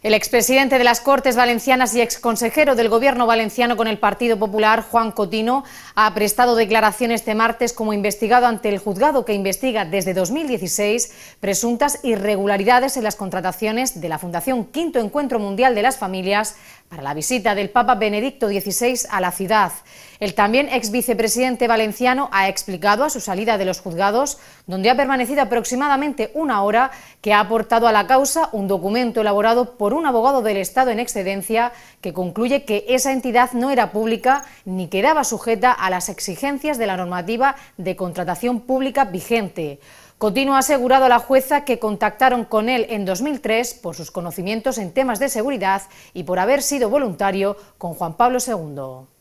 El expresidente de las Cortes Valencianas y exconsejero del Gobierno valenciano con el Partido Popular, Juan Cotino, ha prestado declaraciones este martes como investigado ante el juzgado que investiga desde 2016 presuntas irregularidades en las contrataciones de la Fundación Quinto Encuentro Mundial de las Familias para la visita del Papa Benedicto XVI a la ciudad. El también ex vicepresidente valenciano ha explicado a su salida de los juzgados, donde ha permanecido aproximadamente una hora, que ha aportado a la causa un documento elaborado por por un abogado del Estado en excedencia que concluye que esa entidad no era pública ni quedaba sujeta a las exigencias de la normativa de contratación pública vigente. Continúa asegurado a la jueza que contactaron con él en 2003 por sus conocimientos en temas de seguridad y por haber sido voluntario con Juan Pablo II.